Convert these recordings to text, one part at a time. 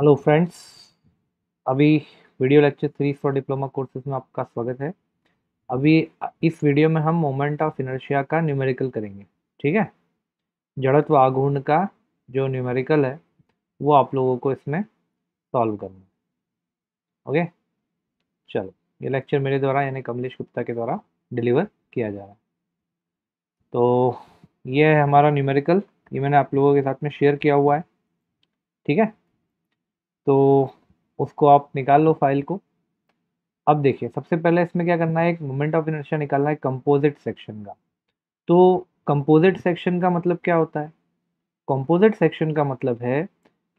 hello friends अभी video lecture three for diploma courses में आपका स्वागत है अभी इस वीडियो में हम मोमेंट ऑफ इनर्शिया का न्यूमेरिकल करेंगे ठीक है जड़त्व आघूर्ण का जो न्यूमेरिकल है वो आप लोगों को इसमें सॉल्व करना है ओके चलो ये लेक्चर मेरे द्वारा यानी कमलेश गुप्ता के द्वारा डिलीवर किया जा रहा है तो ये है हमारा न्यूमेरिकल ये मैंने आप लोगों के साथ में शेयर किया हुआ है ठीक है तो उसको आप निकाल लो फाइल को अब देखिए सबसे पहले इसमें क्या करना है एक मोमेंट ऑफ इनर्शिया निकालना है कंपोजिट सेक्शन का तो कंपोजिट सेक्शन का मतलब क्या होता है कंपोजिट सेक्शन का मतलब है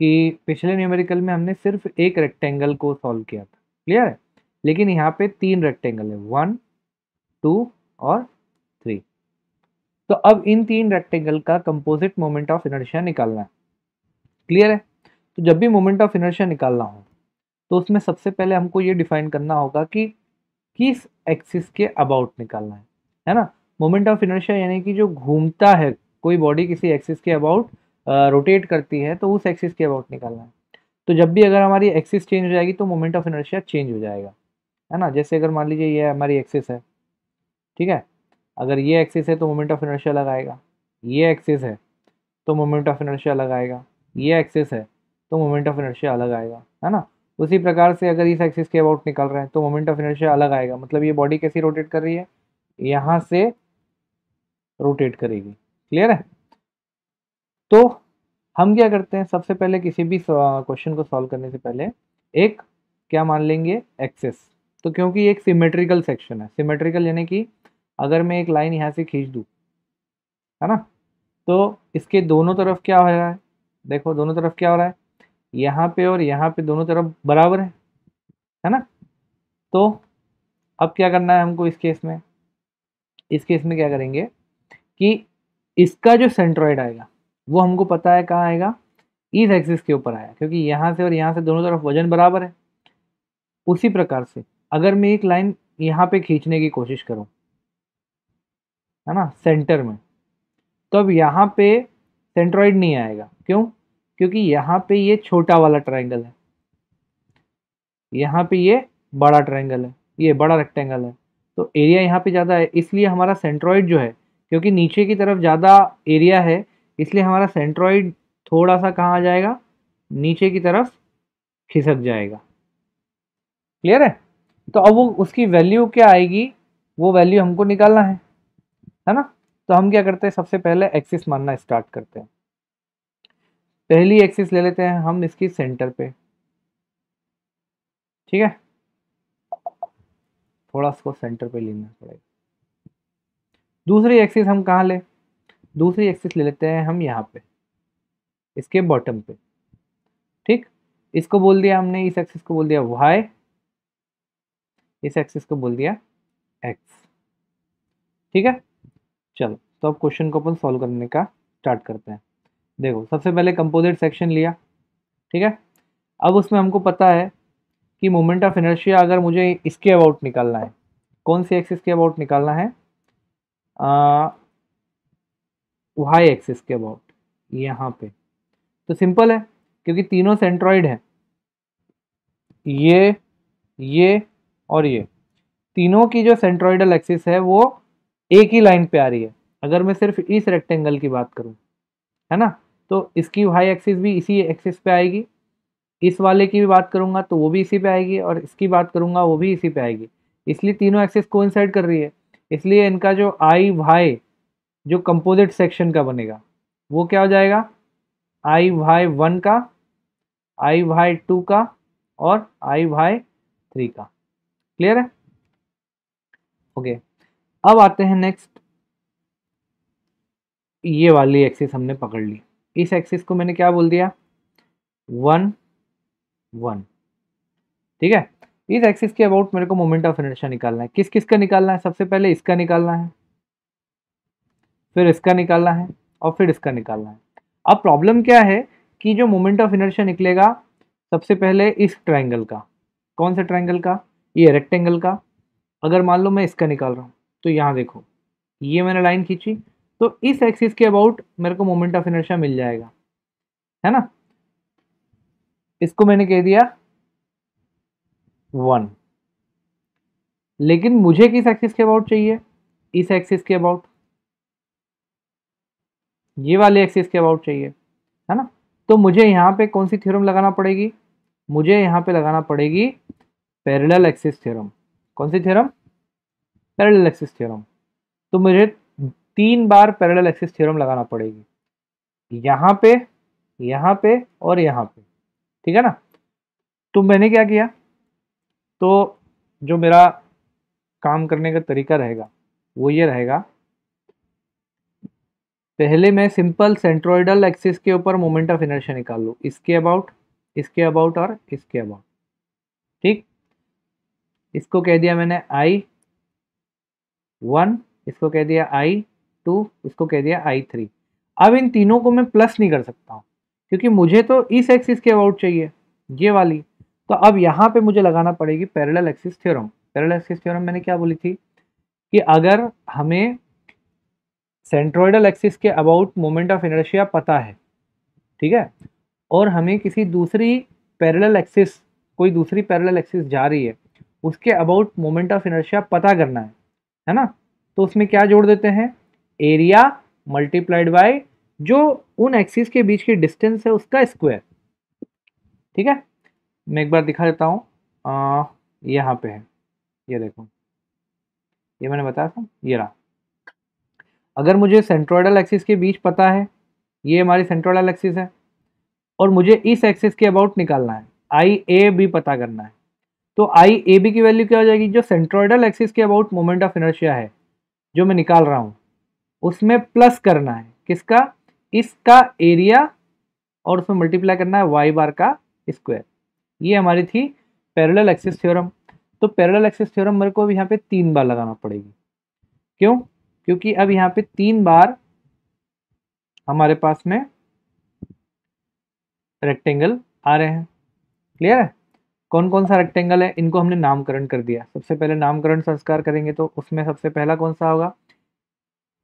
कि पिछले न्यूमेरिकल में हमने सिर्फ एक रेक्टेंगल को सॉल्व किया था क्लियर है लेकिन यहाँ पे तीन रेक्टेंगल है वन टू और थ्री तो अब इन तीन रेक्टेंगल का कंपोजिट मोमेंट ऑफ इनर्शिया निकालना है क्लियर है तो जब भी मोमेंट ऑफ इनर्शिया निकालना हो तो उसमें सबसे पहले हमको ये डिफाइन करना होगा कि किस एक्सिस के अबाउट निकालना है है ना मोमेंट ऑफ इनर्शिया यानी कि जो घूमता है कोई बॉडी किसी एक्सिस के अबाउट रोटेट करती है तो उस एक्सिस के अबाउट निकालना है तो जब भी अगर हमारी एक्सिस चेंज हो जाएगी तो मोमेंट ऑफ इनर्शिया चेंज हो जाएगा है ना जैसे अगर मान लीजिए ये हमारी एक्सिस है ठीक है अगर ये एक्सिस है तो मोमेंट ऑफ इनर्शिया लगाएगा ये एक्सिस है तो मोमेंट ऑफ इनर्शिया लगाएगा ये एक्सिस है तो मोमेंट ऑफ इनर्शिया अलग आएगा है ना उसी प्रकार से अगर इस एक्सिस के अबाउट निकल रहे हैं तो मोमेंट ऑफ इनर्शिया अलग आएगा मतलब ये बॉडी कैसी रोटेट कर रही है यहाँ से रोटेट करेगी क्लियर है तो हम क्या करते हैं सबसे पहले किसी भी क्वेश्चन को सॉल्व करने से पहले एक क्या मान लेंगे एक्सेस तो क्योंकि एक सिमेट्रिकल सेक्शन है सिमेट्रिकल यानी कि अगर मैं एक लाइन यहाँ से खींच दूँ है ना तो इसके दोनों तरफ क्या हो रहा है देखो दोनों तरफ क्या हो रहा है यहाँ पे और यहाँ पे दोनों तरफ बराबर है है ना तो अब क्या करना है हमको इस केस में इस केस में क्या करेंगे कि इसका जो सेंट्रॉइड आएगा वो हमको पता है कहाँ आएगा इस एक्सिस के ऊपर आया क्योंकि यहाँ से और यहाँ से दोनों तरफ वजन बराबर है उसी प्रकार से अगर मैं एक लाइन यहाँ पे खींचने की कोशिश करूँ है ना सेंटर में तो अब यहाँ पे सेंट्रॉइड नहीं आएगा क्यों क्योंकि यहाँ पे ये छोटा वाला ट्रायंगल है यहाँ पे ये बड़ा ट्रायंगल है ये बड़ा रेक्टेंगल है तो एरिया यहाँ पे ज़्यादा है इसलिए हमारा सेंट्रॉइड जो है क्योंकि नीचे की तरफ ज़्यादा एरिया है इसलिए हमारा सेंट्रॉइड थोड़ा सा कहाँ आ जाएगा नीचे की तरफ खिसक जाएगा क्लियर है तो अब वो उसकी वैल्यू क्या आएगी वो वैल्यू हमको निकालना है है ना तो हम क्या करते हैं सबसे पहले एक्सिस मानना स्टार्ट करते हैं पहली एक्सिस ले लेते हैं हम इसकी सेंटर पे ठीक है थोड़ा उसको सेंटर पे लेना पड़ेगा दूसरी एक्सिस हम कहाँ ले दूसरी एक्सिस ले लेते हैं हम यहाँ पे इसके बॉटम पे ठीक इसको बोल दिया हमने इस एक्सिस को बोल दिया वाई इस एक्सिस को बोल दिया एक्स ठीक है चलो तो अब क्वेश्चन को अपन सॉल्व करने का स्टार्ट करते हैं देखो सबसे पहले कंपोजिट सेक्शन लिया ठीक है अब उसमें हमको पता है कि मोमेंट ऑफ एनर्शिया अगर मुझे इसके अबाउट निकालना है कौन सी एक्सिस के अबाउट निकालना है वाई एक्सिस के अबाउट यहाँ पे तो सिंपल है क्योंकि तीनों सेंट्रॉइड हैं ये ये और ये तीनों की जो सेंट्रॉइडल एक्सिस है वो एक ही लाइन पे आ रही है अगर मैं सिर्फ इस रेक्टेंगल की बात करूँ है ना तो इसकी वाई एक्सिस भी इसी एक्सिस पे आएगी इस वाले की भी बात करूँगा तो वो भी इसी पे आएगी और इसकी बात करूँगा वो भी इसी पे आएगी इसलिए तीनों एक्सिस को कर रही है इसलिए इनका जो आई वाई जो कंपोजिट सेक्शन का बनेगा वो क्या हो जाएगा आई वाई वन का आई वाई टू का और आई वाई थ्री का क्लियर है ओके अब आते हैं नेक्स्ट ये वाली एक्सिस हमने पकड़ ली इस एक्सिस को मैंने क्या बोल दिया वन वन ठीक है इस एक्सिस के अबाउट मेरे को मोमेंट ऑफ इनर्शिया निकालना है किस किस का निकालना है सबसे पहले इसका निकालना है फिर इसका निकालना है और फिर इसका निकालना है अब प्रॉब्लम क्या है कि जो मोमेंट ऑफ इनर्शिया निकलेगा सबसे पहले इस ट्राइंगल का कौन सा ट्राइंगल का ये रेक्टेंगल का अगर मान लो मैं इसका निकाल रहा हूँ तो यहाँ देखो ये मैंने लाइन खींची तो इस एक्सिस के अबाउट मेरे को मोमेंट ऑफ इनर्शिया मिल जाएगा है ना इसको मैंने कह दिया वन लेकिन मुझे किस एक्सिस के अबाउट चाहिए इस एक्सिस के अबाउट ये वाले एक्सिस के अबाउट चाहिए है ना तो मुझे यहां पे कौन सी थ्योरम लगाना पड़ेगी मुझे यहां पे लगाना पड़ेगी पैरेलल एक्सिस थ्योरम कौन सी थ्योरम पैरेलल एक्सिस थ्योरम तो मुझे तीन बार पैरेलल एक्सिस थ्योरम लगाना पड़ेगी यहाँ पे यहाँ पे और यहाँ पे ठीक है ना तो मैंने क्या किया तो जो मेरा काम करने का तरीका रहेगा वो ये रहेगा पहले मैं सिंपल सेंट्रोइडल एक्सिस के ऊपर मोमेंट ऑफ इनर्शिया निकाल लूँ इसके अबाउट इसके अबाउट और इसके अबाउट ठीक इसको कह दिया मैंने आई वन इसको कह दिया आई टू इसको कह दिया आई थ्री अब इन तीनों को मैं प्लस नहीं कर सकता हूँ क्योंकि मुझे तो इस एक्सिस के अबाउट चाहिए ये वाली तो अब यहाँ पे मुझे लगाना पड़ेगी parallel axis theorem parallel axis theorem मैंने क्या बोली थी कि अगर हमें सेंट्रोइडल एक्सिस के अबाउट मोमेंट ऑफ इनर्शिया पता है ठीक है और हमें किसी दूसरी पैरेलल एक्सिस कोई दूसरी पैरेलल एक्सिस जा रही है उसके अबाउट मोमेंट ऑफ इनर्शिया पता करना है है ना तो उसमें क्या जोड़ देते हैं एरिया मल्टीप्लाइड बाय जो उन एक्सिस के बीच की डिस्टेंस है उसका स्क्वायर ठीक है मैं एक बार दिखा देता हूँ यहाँ पे है ये देखो ये मैंने बताया था ये रहा अगर मुझे सेंट्रोइडल एक्सिस के बीच पता है ये हमारी सेंट्रोइडल एक्सिस है और मुझे इस एक्सिस के अबाउट निकालना है आई ए बी पता करना है तो आई ए बी की वैल्यू क्या हो जाएगी जो सेंट्रोइडल एक्सिस के अबाउट मोमेंट ऑफ इनर्शिया है जो मैं निकाल रहा हूँ उसमें प्लस करना है किसका इसका एरिया और उसमें मल्टीप्लाई करना है वाई बार का स्क्वायर ये हमारी थी पैरेलल एक्सिस थ्योरम तो पैरेलल एक्सिस थ्योरम मेरे को अब यहाँ पे तीन बार लगाना पड़ेगी क्यों क्योंकि अब यहाँ पे तीन बार हमारे पास में रेक्टेंगल आ रहे हैं क्लियर है कौन कौन सा रेक्टेंगल है इनको हमने नामकरण कर दिया सबसे पहले नामकरण संस्कार करेंगे तो उसमें सबसे पहला कौन सा होगा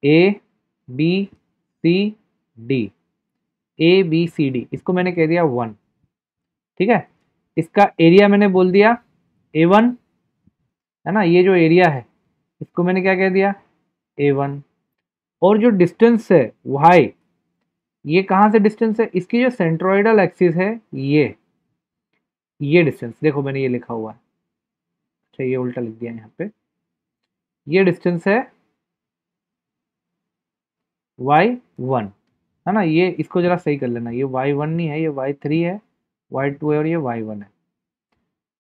A B C D A B C D इसको मैंने कह दिया वन ठीक है इसका एरिया मैंने बोल दिया ए वन है ना ये जो एरिया है इसको मैंने क्या कह दिया ए वन और जो डिस्टेंस है वाई ये कहाँ से डिस्टेंस है इसकी जो सेंट्रोइडल एक्सिस है ये ये डिस्टेंस देखो मैंने ये लिखा हुआ है अच्छा ये उल्टा लिख दिया यहाँ पे ये डिस्टेंस है वाई वन है ना ये इसको ज़रा सही कर लेना ये वाई वन नहीं है ये वाई थ्री है वाई टू है और ये वाई वन है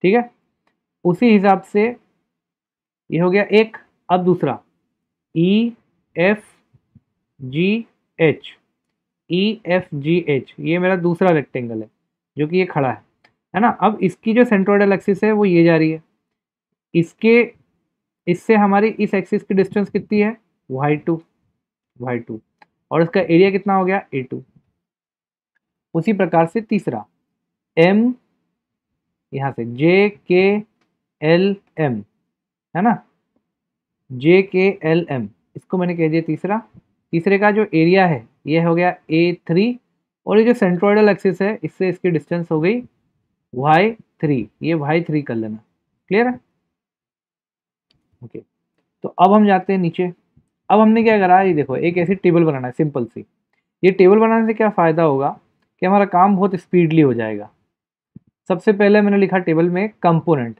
ठीक है उसी हिसाब से ये हो गया एक अब दूसरा E F G H E F G H ये मेरा दूसरा रेक्टेंगल है जो कि ये खड़ा है है ना अब इसकी जो सेंट्रोइडल एक्सिस है वो ये जा रही है इसके इससे हमारी इस एक्सिस की डिस्टेंस कितनी है वाई टू वाई टू और इसका एरिया कितना हो गया ए टू उसी प्रकार से तीसरा एम यहां से जे के एल एम है ना जे के एल एम इसको मैंने कह दिया तीसरा तीसरे का जो एरिया है ये हो गया ए थ्री और ये जो सेंट्रोइडल एक्सिस है इससे इसकी डिस्टेंस हो गई वाई थ्री ये वाई थ्री कर लेना क्लियर है ओके तो अब हम जाते हैं नीचे अब हमने क्या करा ये देखो एक ऐसी टेबल बनाना है सिंपल सी ये टेबल बनाने से क्या फ़ायदा होगा कि हमारा काम बहुत स्पीडली हो जाएगा सबसे पहले मैंने लिखा टेबल में कंपोनेंट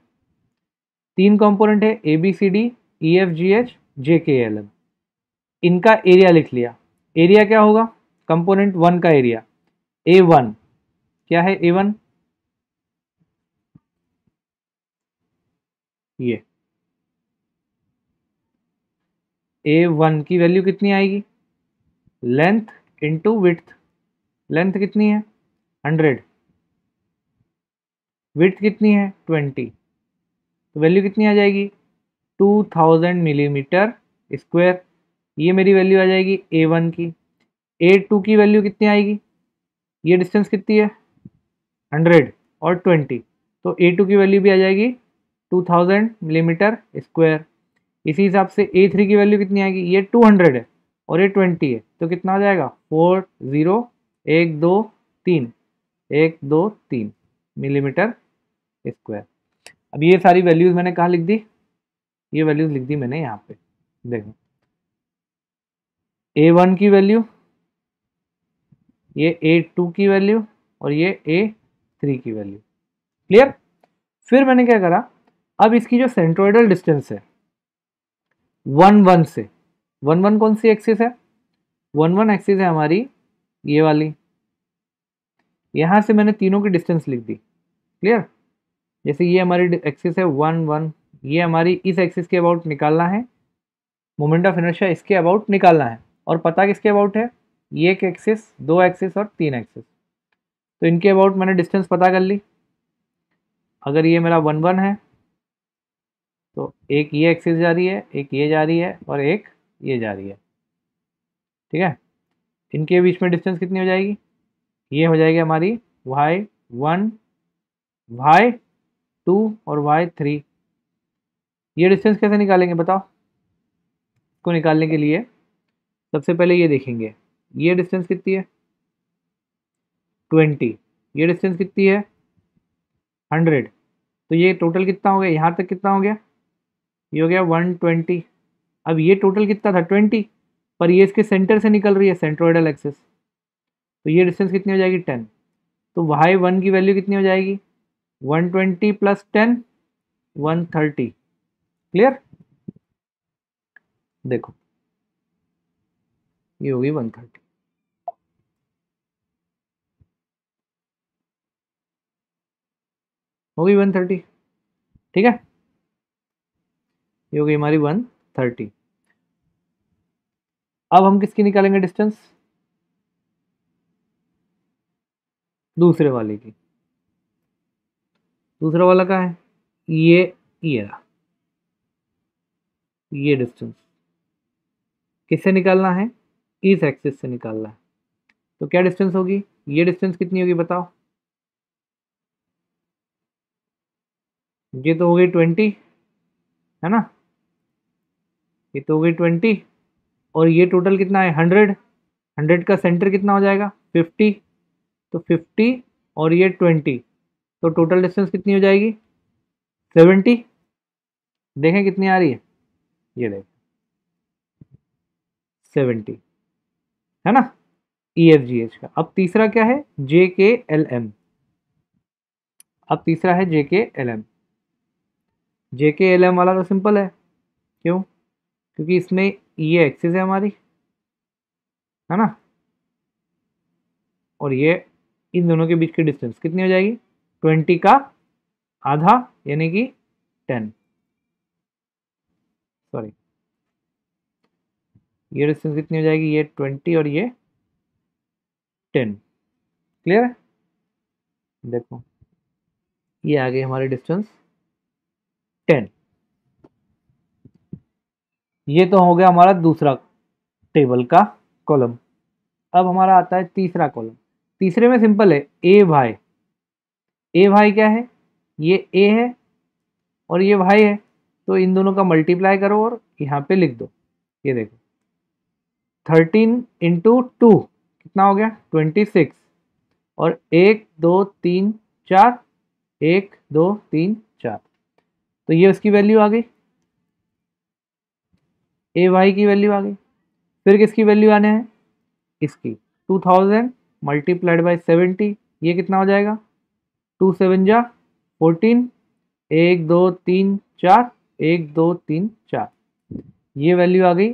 तीन कंपोनेंट है A B C D E F G H J K L M इनका एरिया लिख लिया एरिया क्या होगा कंपोनेंट वन का एरिया ए वन क्या है ए वन ये ए वन की वैल्यू कितनी आएगी लेंथ इंटू विथ लेंथ कितनी है हंड्रेड विथ कितनी है ट्वेंटी तो वैल्यू कितनी आ जाएगी टू थाउजेंड मिलीमीटर स्क्वायर ये मेरी वैल्यू आ जाएगी ए वन की ए टू की वैल्यू कितनी आएगी ये डिस्टेंस कितनी है हंड्रेड और ट्वेंटी तो ए टू की वैल्यू भी आ जाएगी टू थाउजेंड मिलीमीटर स्क्वायर इसी हिसाब से ए थ्री की वैल्यू कितनी आएगी ये टू हंड्रेड है और ये ट्वेंटी है तो कितना आ जाएगा फोर ज़ीरो एक दो तीन एक दो तीन मिलीमीटर स्क्वायर अब ये सारी वैल्यूज़ मैंने कहाँ लिख दी ये वैल्यूज़ लिख दी मैंने यहाँ पे देखो ए वन की वैल्यू ये ए टू की वैल्यू और ये ए थ्री की वैल्यू क्लियर फिर मैंने क्या करा अब इसकी जो सेंट्रोइडल डिस्टेंस है वन वन से वन वन कौन सी एक्सिस है वन वन एक्सिस है हमारी ये वाली यहाँ से मैंने तीनों की डिस्टेंस लिख दी क्लियर जैसे ये हमारी एक्सिस है वन वन ये हमारी इस एक्सिस के अबाउट निकालना है मोमेंट ऑफ इनर्शिया इसके अबाउट निकालना है और पता किसके अबाउट है ये एक एक्सिस दो एक्सिस और तीन एक्सिस तो इनके अबाउट मैंने डिस्टेंस पता कर ली अगर ये मेरा वन वन है तो एक ये एक्सिस जा रही है एक ये जा रही है और एक ये जा रही है ठीक है इनके बीच में डिस्टेंस कितनी हो जाएगी ये हो जाएगी हमारी वाई वन वाई टू और वाई थ्री ये डिस्टेंस कैसे निकालेंगे बताओ इसको निकालने के लिए सबसे पहले ये देखेंगे ये डिस्टेंस कितनी है ट्वेंटी ये डिस्टेंस कितनी है हंड्रेड तो ये टोटल कितना हो गया यहाँ तक कितना हो गया ये हो गया वन ट्वेंटी अब ये टोटल कितना था ट्वेंटी पर ये इसके सेंटर से निकल रही है सेंट्रोइडल एक्सिस तो ये डिस्टेंस कितनी हो जाएगी टेन तो वाई वन की वैल्यू कितनी हो जाएगी one twenty plus ten one thirty clear देखो ये होगी वन थर्टी होगी वन थर्टी ठीक है ये हो गई हमारी वन थर्टी अब हम किसकी निकालेंगे डिस्टेंस दूसरे वाले की दूसरा वाला का है ये ये रहा ये डिस्टेंस किससे निकालना है इस एक्सिस से निकालना है तो क्या डिस्टेंस होगी ये डिस्टेंस कितनी होगी बताओ ये तो हो गई ट्वेंटी है ना ये तो हो गई ट्वेंटी और ये टोटल कितना है हंड्रेड हंड्रेड का सेंटर कितना हो जाएगा फिफ्टी तो फिफ्टी और ये ट्वेंटी तो टोटल डिस्टेंस कितनी हो जाएगी सेवेंटी देखें कितनी आ रही है ये देखें सेवेंटी है ना ई एफ जी एच का अब तीसरा क्या है जे के एल एम अब तीसरा है जे के एल एम जे के एल एम वाला तो सिंपल है क्यों क्योंकि इसमें ये एक्सिस है हमारी है ना और ये इन दोनों के बीच की डिस्टेंस कितनी हो जाएगी ट्वेंटी का आधा यानी कि टेन सॉरी ये डिस्टेंस कितनी हो जाएगी ये ट्वेंटी और ये टेन क्लियर है देखो ये आ गई हमारी डिस्टेंस टेन ये तो हो गया हमारा दूसरा टेबल का कॉलम अब हमारा आता है तीसरा कॉलम तीसरे में सिंपल है ए भाई ए भाई क्या है ये ए है और ये भाई है तो इन दोनों का मल्टीप्लाई करो और यहाँ पे लिख दो ये देखो थर्टीन इंटू टू कितना हो गया ट्वेंटी सिक्स और एक दो तीन चार एक दो तीन चार तो ये उसकी वैल्यू आ गई ए वाई की वैल्यू आ गई फिर किसकी वैल्यू आने है इसकी two thousand multiplied by seventy ये कितना हो जाएगा टू सेवन जा फोर्टीन एक दो तीन चार एक दो तीन चार ये वैल्यू आ गई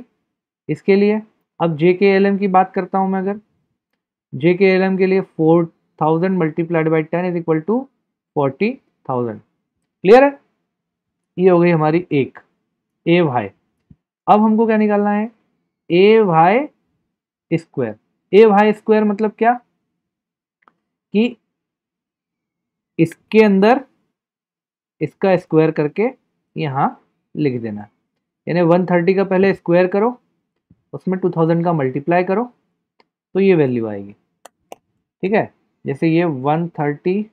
इसके लिए अब जे के एल एम की बात करता हूँ मैं अगर जे के एल एम के लिए four thousand multiplied by ten is equal to forty thousand clear है ये हो गई हमारी एक ए वाई अब हमको क्या निकालना है A Y square A Y square मतलब क्या कि इसके अंदर इसका स्क्वायर करके यहाँ लिख देना यानी 130 का पहले स्क्वायर करो उसमें 2000 का मल्टीप्लाई करो तो ये वैल्यू आएगी ठीक है जैसे ये 130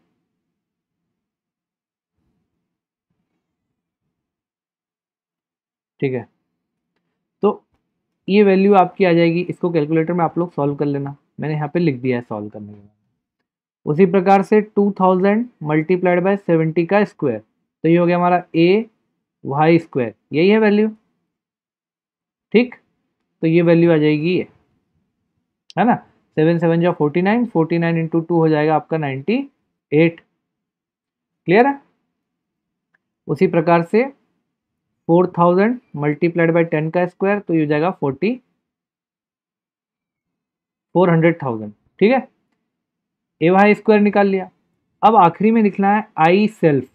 ठीक है ये वैल्यू आपकी आ जाएगी इसको कैलकुलेटर में आप लोग सॉल्व कर लेना मैंने यहाँ पे लिख दिया है सॉल्व करने के बाद उसी प्रकार से 2000 थाउजेंड मल्टीप्लाइड बाई सेवेंटी का स्क्वायर तो ये हो गया हमारा ए वाई स्क्वायर यही है वैल्यू ठीक तो ये वैल्यू आ जाएगी ये है ना सेवन सेवन जो forty nine forty nine into two हो जाएगा आपका नाइन्टी एट क्लियर है उसी प्रकार से four thousand multiplied by ten का स्क्वायर तो ये हो जाएगा फोर्टी फोर हंड्रेड थाउजेंड ठीक है ए वाई स्क्वायर निकाल लिया अब आखिरी में लिखना है आई सेल्फ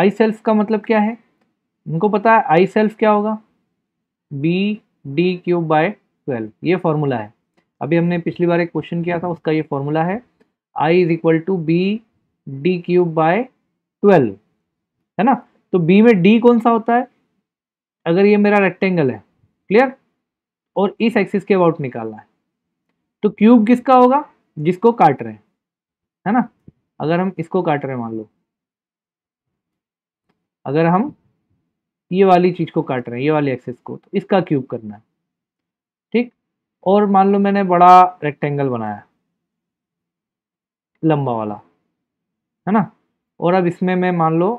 आई सेल्फ का मतलब क्या है उनको पता है आई सेल्फ क्या होगा B D cube by twelve ये फॉर्मूला है अभी हमने पिछली बार एक क्वेश्चन किया था उसका ये फॉर्मूला है I is equal to B D cube by twelve है ना तो बी में डी कौन सा होता है अगर ये मेरा रेक्टेंगल है क्लियर और इस एक्सिस के अबाउट निकालना है तो क्यूब किसका होगा जिसको काट रहे हैं है ना अगर हम इसको काट रहे हैं मान लो अगर हम ये वाली चीज़ को काट रहे हैं ये वाली एक्सेस को तो इसका क्यूब करना है ठीक और मान लो मैंने बड़ा रेक्टेंगल बनाया लंबा वाला है ना और अब इसमें मैं मान लो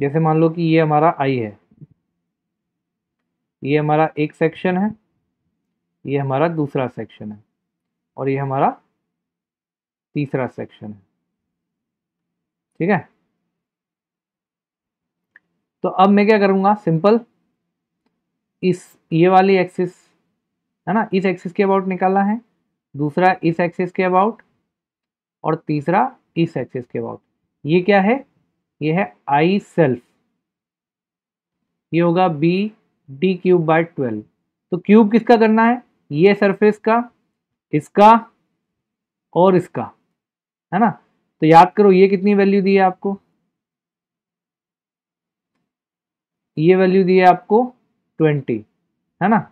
जैसे मान लो कि ये हमारा आई है ये हमारा एक सेक्शन है ये हमारा दूसरा सेक्शन है और ये हमारा तीसरा सेक्शन है ठीक है तो अब मैं क्या करूंगा सिंपल इस ये वाली एक्सिस है ना इस एक्सिस के अबाउट निकालना है दूसरा इस एक्सिस के अबाउट और तीसरा इस एक्सिस के अबाउट ये क्या है ये है आई सेल्फ ये होगा B D cube by twelve तो क्यूब किसका करना है ये सरफेस का इसका और इसका है ना तो याद करो ये कितनी वैल्यू दी है आपको ये वैल्यू दी है आपको ट्वेंटी है ना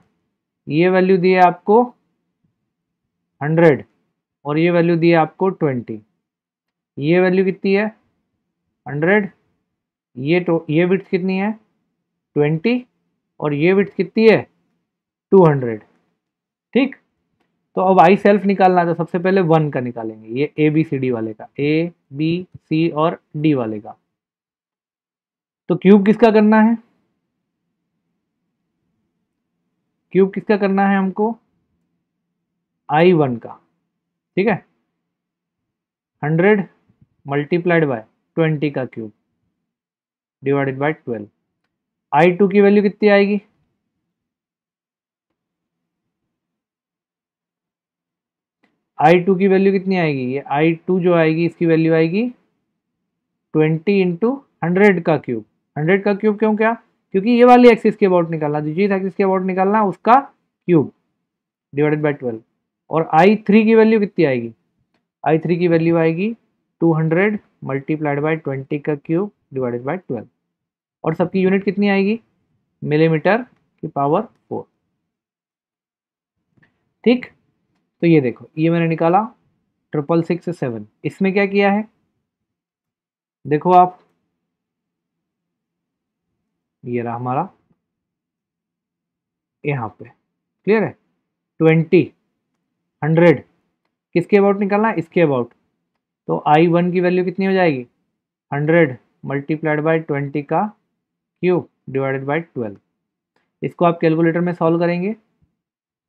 ये वैल्यू दी है आपको हंड्रेड और ये वैल्यू दी है आपको ट्वेंटी ये वैल्यू कितनी है हंड्रेड ये तो ये विथ कितनी है ट्वेंटी और ये विथ कितनी है टू हंड्रेड ठीक तो अब आई सेल्फ निकालना तो सबसे पहले वन का निकालेंगे ये ए बी सी डी वाले का ए बी सी और डी वाले का तो क्यूब किसका करना है क्यूब किसका करना है हमको आई वन का ठीक है हंड्रेड मल्टीप्लाइड बाय ट्वेंटी का cube divided by twelve I two की वैल्यू कितनी आएगी आई टू की वैल्यू कितनी आएगी ये आई टू जो आएगी इसकी वैल्यू आएगी ट्वेंटी इंटू हंड्रेड का क्यूब हंड्रेड का क्यूब क्यों क्या क्योंकि ये वाली एक्सिस के अबाउट निकालना जो जिस एक्सिस के अबाउट निकालना उसका क्यूब डिवाइडेड बाय ट्वेल्व और आई थ्री की वैल्यू कितनी आएगी आई थ्री की वैल्यू आएगी two hundred multiplied by twenty का क्यूब डिवाइडेड बाई ट्वेल्व और सबकी यूनिट कितनी आएगी मिलीमीटर की पावर फोर ठीक तो ये देखो ये मैंने निकाला ट्रिपल सिक्स सेवन इसमें क्या किया है देखो आप ये रहा हमारा यहाँ पे क्लियर है ट्वेंटी हंड्रेड किसके अबाउट निकालना इसके अबाउट तो आई वन की वैल्यू कितनी हो जाएगी हंड्रेड मल्टीप्लाइड बाई ट्वेंटी का क्यूब डिवाइडेड बाई ट्वेल्व इसको आप कैलकुलेटर में सॉल्व करेंगे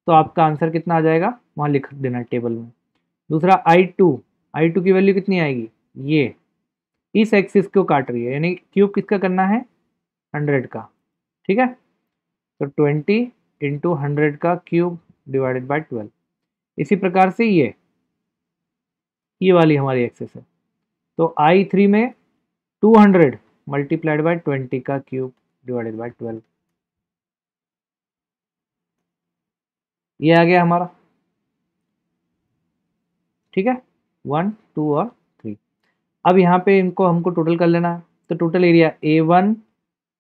तो आपका आंसर कितना आ जाएगा वहाँ लिख देना टेबल में दूसरा आई टू आई टू की वैल्यू कितनी आएगी ये इस एक्सिस को काट रही है यानी क्यूब किसका करना है हंड्रेड का ठीक है तो ट्वेंटी इंटू हंड्रेड का क्यूब डिवाइडेड बाई ट्वेल्व इसी प्रकार से ये ये वाली हमारी एक्सेस है तो आई थ्री में two hundred multiplied by twenty का क्यूब डिवाइडेड बाई ट्वेल्व ये आ गया हमारा ठीक है वन टू और थ्री अब यहाँ पे इनको हमको टोटल कर लेना है तो total area A one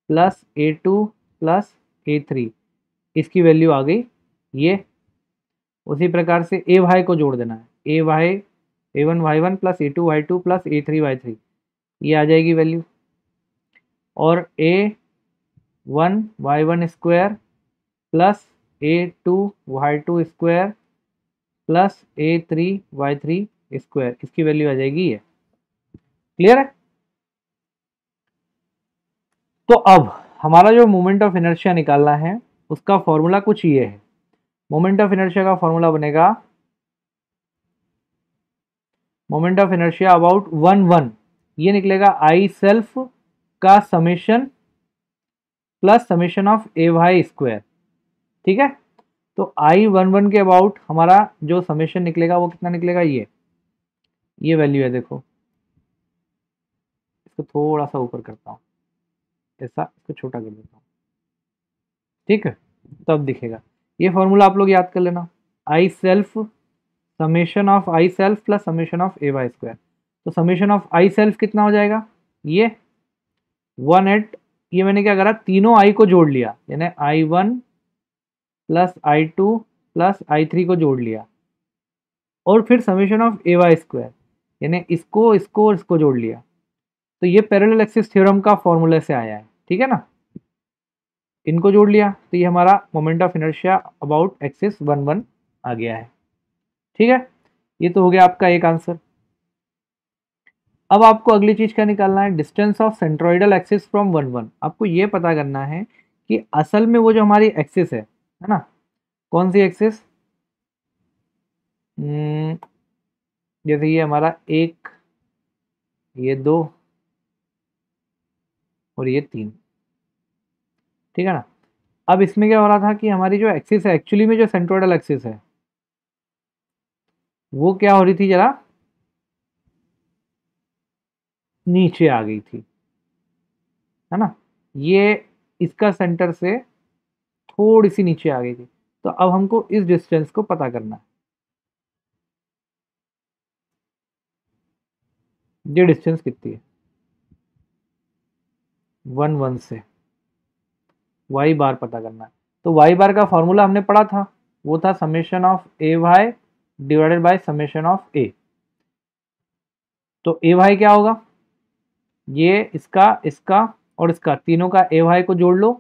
plus A two plus A three इसकी वैल्यू आ गई ये उसी प्रकार से ए वाई को जोड़ देना है A Y A one Y one plus A two Y two plus A three Y three ये आ जाएगी वैल्यू और A one Y one square plus A two Y two square plus A three Y three square इसकी value आ जाएगी ये clear है तो अब हमारा जो मोमेंट ऑफ इनर्शिया निकालना है उसका फॉर्मूला कुछ ये है मोमेंट ऑफ इनर्शिया का फॉर्मूला बनेगा moment of inertia about one one ये निकलेगा आई सेल्फ का summation plus summation of A Y square ठीक है तो आई वन वन के अबाउट हमारा जो समेशन निकलेगा वो कितना निकलेगा ये ये वैल्यू है देखो इसको थोड़ा सा ऊपर करता हूँ ऐसा इसको छोटा कर देता हूँ ठीक है तब दिखेगा ये फॉर्मूला आप लोग याद कर लेना I self summation of I self plus summation of A Y square तो समेशन ऑफ आई सेल्फ कितना हो जाएगा ये वन एट ये मैंने क्या करा तीनों आई को जोड़ लिया यानी I one plus I two plus I three को जोड़ लिया और फिर summation of A Y square यानी इसको इसको और इसको जोड़ लिया तो ये पैरेलल एक्सिस थ्योरम का फॉर्मूला से आया है ठीक है ना इनको जोड़ लिया तो ये हमारा moment of inertia about axis one one आ गया है ठीक है ये तो हो गया आपका एक आंसर अब आपको अगली चीज क्या निकालना है distance of centroidal axis from one one आपको ये पता करना है कि असल में वो जो हमारी एक्सिस है है ना कौन सी एक्सिस हम्म, जैसे ये हमारा एक ये दो और ये तीन ठीक है ना अब इसमें क्या हो रहा था कि हमारी जो एक्सिस है एक्चुअली में जो सेंट्रोइडल एक्सिस है वो क्या हो रही थी जरा नीचे आ गई थी है ना ये इसका सेंटर से थोड़ी सी नीचे आ गई थी तो अब हमको इस डिस्टेंस को पता करना है ये डिस्टेंस कितनी है वन वन से वाई बार पता करना है तो वाई बार का फॉर्मूला हमने पढ़ा था वो था summation of A Y divided by summation of A तो ए वाई क्या होगा ये इसका इसका और इसका तीनों का ए वाई को जोड़ लो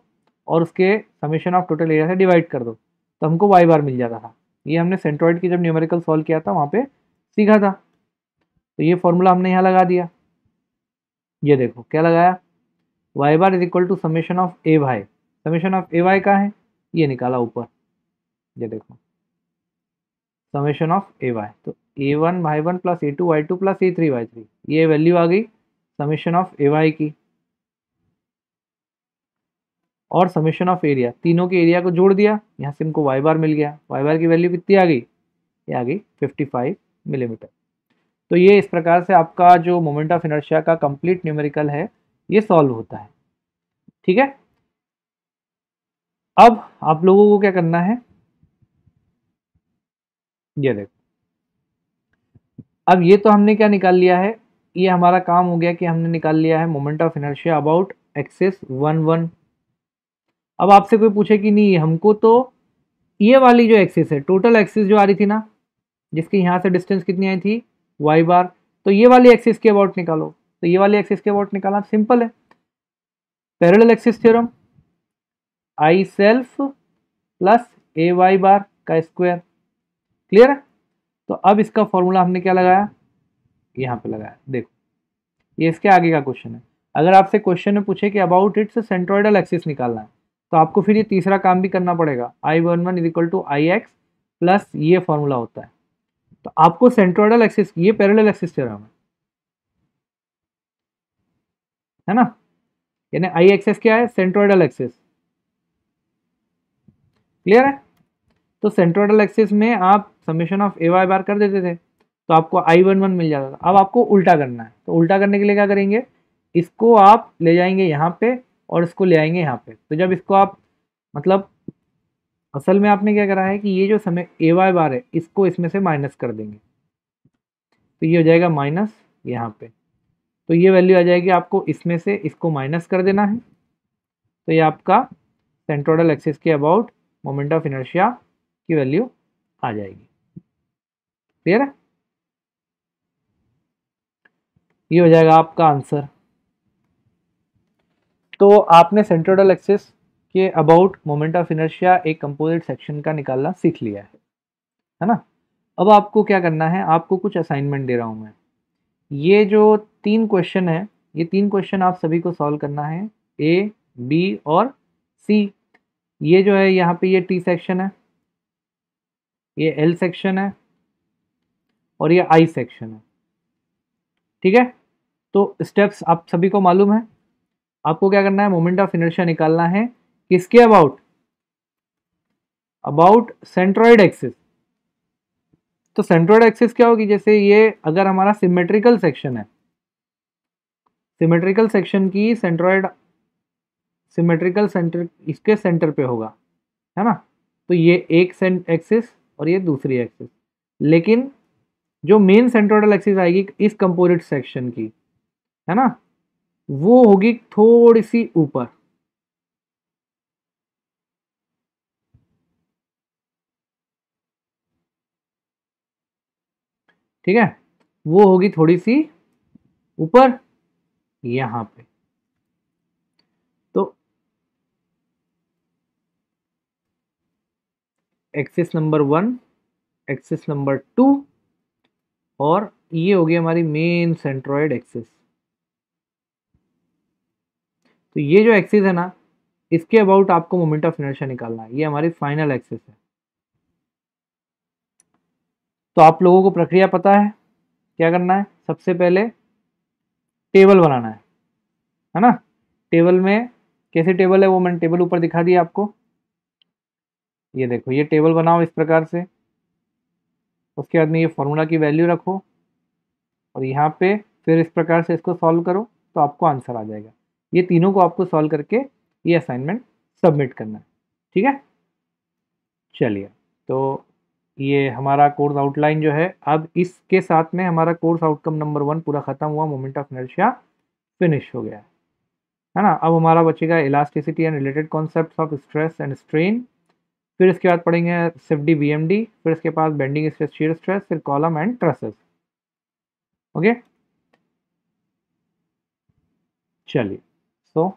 और उसके समेशन ऑफ टोटल एरिया से डिवाइड कर दो तो हमको वाई बार मिल जाता था ये हमने सेंट्रॉइड की जब न्यूमेरिकल सॉल्व किया था वहाँ पे सीखा था तो ये फॉर्मूला हमने यहाँ लगा दिया ये देखो क्या लगाया Y bar is equal to summation of A Y summation of A Y का है ये निकाला ऊपर ये देखो समेशन ऑफ ए वाई तो A one Y one plus A two Y two plus A three Y three ये value आ गई समेशन ऑफ ए वाई की और समेशन ऑफ एरिया तीनों के एरिया को जोड़ दिया यहाँ से हमको वाई बार मिल गया वाई बार की वैल्यू कितनी आ गई ये आ गई फिफ्टी फाइव मिलीमीटर तो ये इस प्रकार से आपका जो मोमेंट ऑफ इनर्शिया का कंप्लीट न्यूमेरिकल है ये सॉल्व होता है ठीक है अब आप लोगों को क्या करना है ये देखो अब ये तो हमने क्या निकाल लिया है ये हमारा काम हो गया कि हमने निकाल लिया है moment of inertia about axis one one अब आपसे कोई पूछे कि नहीं हमको तो ये वाली जो एक्सेस है टोटल एक्सेस जो आ रही थी ना जिसकी यहाँ से डिस्टेंस कितनी आई थी वाई बार तो ये वाली एक्सेस के अबाउट निकालो तो ये वाली एक्सेस के अबाउट निकालना सिंपल है parallel axis theorem I self plus A Y bar का स्क्वायर क्लियर है तो अब इसका फॉर्मूला हमने क्या लगाया यहाँ पे लगाया देखो ये इसके आगे का क्वेश्चन है अगर आपसे क्वेश्चन में पूछे कि अबाउट इट्स सेंट्रोइडल एक्सिस निकालना है तो आपको फिर ये तीसरा काम भी करना पड़ेगा I one one is equal to I X plus ये फॉर्मूला होता है तो आपको सेंट्रोइडल एक्सिस ये पैरेलल एक्सिस रहा है है ना यानी आई एक्सेस क्या है सेंट्रोइडल एक्सिस क्लियर है तो सेंट्रोडल एक्सिस में आप summation of A Y bar कर देते थे तो आपको आई वन वन मिल जाता था अब आपको उल्टा करना है तो उल्टा करने के लिए क्या करेंगे इसको आप ले जाएंगे यहाँ पे और इसको ले आएंगे यहाँ पे तो जब इसको आप मतलब असल में आपने क्या करा है कि ये जो समय ए वाई बार है इसको इसमें से माइनस कर देंगे तो ये हो जाएगा माइनस यहाँ पे तो ये वैल्यू आ जाएगी आपको इसमें से इसको माइनस कर देना है तो ये आपका सेंट्रोडल एक्सिस के अबाउट मोमेंट ऑफ इनर्शिया की वैल्यू आ जाएगी क्लियर है ये हो जाएगा आपका आंसर तो आपने सेंट्रोडल एक्सिस के अबाउट मोमेंट ऑफ इनर्शिया एक कंपोजिट सेक्शन का निकालना सीख लिया है है ना अब आपको क्या करना है आपको कुछ असाइनमेंट दे रहा हूँ मैं ये जो तीन क्वेश्चन है ये तीन क्वेश्चन आप सभी को सॉल्व करना है ए बी और सी ये जो है यहाँ पे ये टी सेक्शन है ये एल सेक्शन है और ये आई सेक्शन है ठीक है तो स्टेप्स आप सभी को मालूम है आपको क्या करना है मोमेंट ऑफ इनर्शिया निकालना है किसके अबाउट अबाउट सेंट्रॉइड एक्सिस तो सेंट्रॉइड एक्सिस क्या होगी जैसे ये अगर हमारा सिमेट्रिकल सेक्शन है सिमेट्रिकल सेक्शन की सेंट्रॉइड सिमेट्रिकल सेंटर इसके सेंटर पे होगा है ना तो ये एक एक्सिस और ये दूसरी एक्सिस लेकिन जो मेन सेंट्रोडल एक्सिस आएगी इस कंपोजिट सेक्शन की है ना वो होगी थोड़ी सी ऊपर ठीक है वो होगी थोड़ी सी ऊपर यहां पे axis number one axis number two और ये हो गई हमारी मेन सेंट्रोइड एक्सिस तो ये जो एक्सिस है ना इसके अबाउट आपको मोमेंट ऑफ इनर्शिया निकालना है ये हमारी फाइनल एक्सेस है तो आप लोगों को प्रक्रिया पता है क्या करना है सबसे पहले टेबल बनाना है है ना टेबल में कैसे टेबल है वो मैंने टेबल ऊपर दिखा दिया आपको ये देखो ये टेबल बनाओ इस प्रकार से उसके बाद में ये फॉर्मूला की वैल्यू रखो और यहाँ पे फिर इस प्रकार से इसको सॉल्व करो तो आपको आंसर आ जाएगा ये तीनों को आपको सॉल्व करके ये असाइनमेंट सबमिट करना है ठीक है चलिए तो ये हमारा कोर्स आउटलाइन जो है अब इसके साथ में हमारा कोर्स आउटकम नंबर वन पूरा ख़त्म हुआ मोमेंट ऑफ नर्शिया फिनिश हो गया है ना अब हमारा बचेगा elasticity and related concept of stress and strain फिर इसके बाद पढ़ेंगे सिफ्टी बी फिर इसके पास बेंडिंग स्ट्रेस शीर स्ट्रेस फिर कॉलम एंड ट्रसेस ओके चलिए सो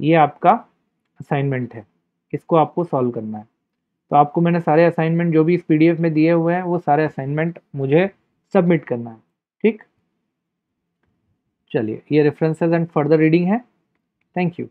ये आपका असाइनमेंट है इसको आपको सॉल्व करना है तो आपको मैंने सारे असाइनमेंट जो भी इस पी में दिए हुए हैं वो सारे असाइनमेंट मुझे सबमिट करना है ठीक चलिए ये रेफरेंसेज एंड फर्दर रीडिंग है थैंक यू